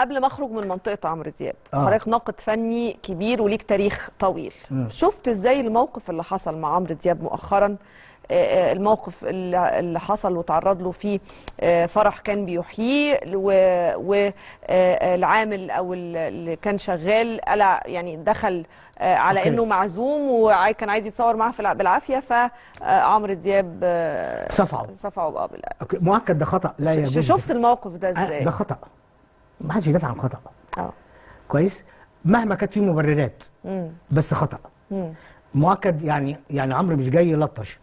قبل ما اخرج من منطقه عمرو دياب آه. حضرتك ناقد فني كبير وليك تاريخ طويل م. شفت ازاي الموقف اللي حصل مع عمرو دياب مؤخرا آه، آه، الموقف اللي حصل وتعرض له في آه، فرح كان بيحييه والعامل او اللي كان شغال قلع يعني دخل على أوكي. انه معزوم وكان عايز يتصور معاه بالعافيه فعمرو دياب صفعه صفعه بقى اوكي مؤكد ده خطا لا يا شفت الموقف ده ازاي؟ ده خطا ما حدش يدافع عن خطا اه كويس مهما كانت في مبررات مم. بس خطا مم. مؤكد يعني يعني عمرو مش جاي يلطش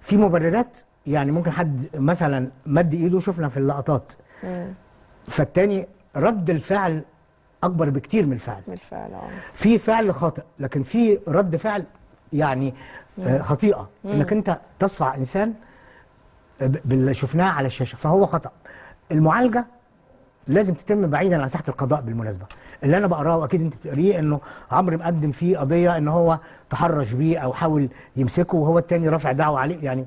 في مبررات يعني ممكن حد مثلا مد ايده شفنا في اللقطات مم. فالتاني رد الفعل اكبر بكتير من الفعل من الفعل اه في فعل خاطئ لكن في رد فعل يعني آه، خطيئه مم. انك انت تصفع انسان آه، باللي شفناه على الشاشه فهو خطا المعالجه لازم تتم بعيدا عن ساحه القضاء بالمناسبه اللي انا بقراه واكيد انت بتقريه انه عمرو مقدم فيه قضيه ان هو تحرش بيه او حاول يمسكه وهو التاني رافع دعوه عليه يعني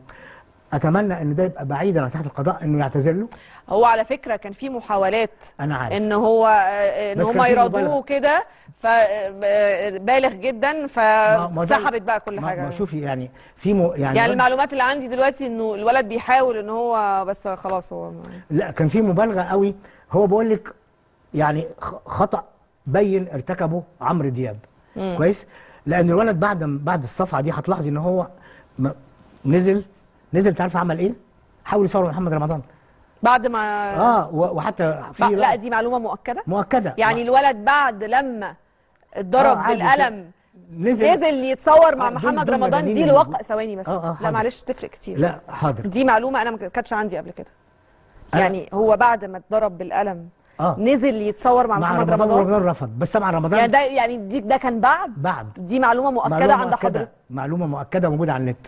اتمنى ان ده يبقى بعيدا عن ساحه القضاء انه يعتذر له هو على فكره كان في محاولات انا عارف ان هو ان هم يراضوه كده فبالغ جدا فسحبت بقى كل ما حاجه ما شوفي يعني في مو يعني يعني المعلومات اللي عندي دلوقتي انه الولد بيحاول ان هو بس خلاص هو لا كان في مبالغه قوي هو بقول لك يعني خطا بين ارتكبه عمرو دياب مم. كويس لان الولد بعد بعد الصفعه دي هتلاحظي ان هو نزل نزل انت عارف عمل ايه؟ حاول يصور محمد رمضان بعد ما اه وحتى في لا, دي معلومه مؤكده مؤكده يعني مؤكدة. الولد بعد لما اتضرب آه بالقلم نزل نزل يتصور مع آه، محمد رمضان دي الواقع ثواني بس آه آه لا معلش تفرق كتير لا حاضر دي معلومه انا ما كانتش عندي قبل كده يعني هو بعد ما اتضرب بالقلم آه. نزل يتصور مع, مع محمد رمضان رمضان رمضان رفض بس مع رمضان يعني ده يعني دي ده كان بعد بعد دي معلومه مؤكده معلومة عند حضرتك معلومه مؤكده موجوده على النت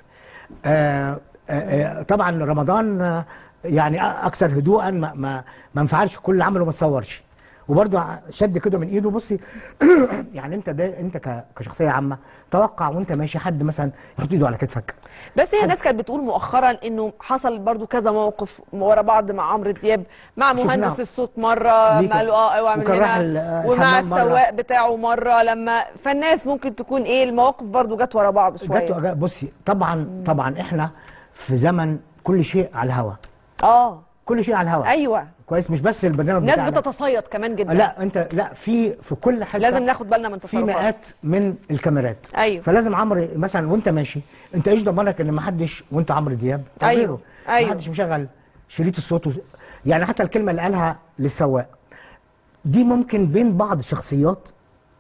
آه آه، آه، طبعا رمضان آه، يعني اكثر هدوءا ما ما, ما انفعلش كل اللي عمله ما اتصورش وبرده شد كده من ايده بصي يعني انت ده انت كشخصيه عامه توقع وانت ماشي حد مثلا يحط ايده على كتفك بس هي ناس كانت بتقول مؤخرا انه حصل برده كذا موقف ورا بعض مع عمرو دياب مع مهندس الصوت مره ما قالوا اه اوعى من هنا ومع السواق بتاعه مره لما فالناس ممكن تكون ايه المواقف برده جت ورا بعض شويه جت بصي طبعا طبعا احنا في زمن كل شيء على الهواء اه كل شيء على الهواء ايوه كويس مش بس البرنامج الناس بتتصيد كمان جدا لا انت لا في في كل حته لازم ناخد بالنا من تصرفات في مئات من الكاميرات ايوه فلازم عمرو مثلا وانت ماشي انت ايش ضمانك ان ما حدش وانت عمرو دياب ايوه غيره. ايوه ما حدش مشغل شريط الصوت و... يعني حتى الكلمه اللي قالها للسواق دي ممكن بين بعض الشخصيات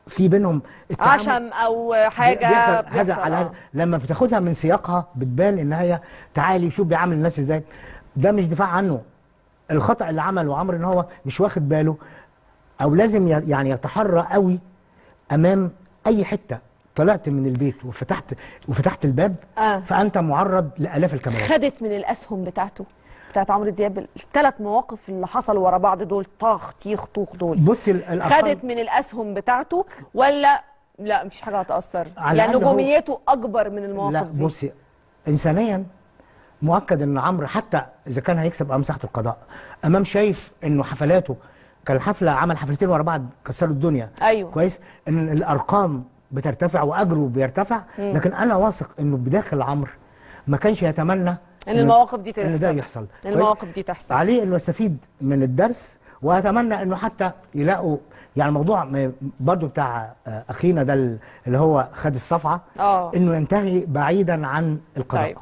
في بينهم عشم او حاجه بيحصل هذا على هذا لما بتاخدها من سياقها بتبان ان هي تعالي شوف بيعامل الناس ازاي ده مش دفاع عنه الخطا اللي عمله عمرو ان هو مش واخد باله او لازم يعني يتحرى قوي امام اي حته طلعت من البيت وفتحت وفتحت الباب آه. فانت معرض لالاف الكاميرات خدت من الاسهم بتاعته بتاعت عمرو دياب الثلاث مواقف اللي حصلوا ورا بعض دول طخ تيخ طوخ دول بصي الأخر... خدت من الاسهم بتاعته ولا لا مفيش حاجه هتاثر يعني نجوميته هو... اكبر من المواقف لا دي لا بصي انسانيا مؤكد ان عمرو حتى اذا كان هيكسب امام ساحه القضاء امام شايف انه حفلاته كان حفله عمل حفلتين ورا بعض كسروا الدنيا ايوه كويس ان الارقام بترتفع واجره بيرتفع مم. لكن انا واثق انه بداخل عمرو ما كانش يتمنى ان المواقف دي تحصل ان ده يحصل ان المواقف دي تحصل عليه انه يستفيد من الدرس واتمنى انه حتى يلاقوا يعني الموضوع برضو بتاع آه، اخينا ده اللي هو خد الصفعه أوه. انه ينتهي بعيدا عن القضاء طيب.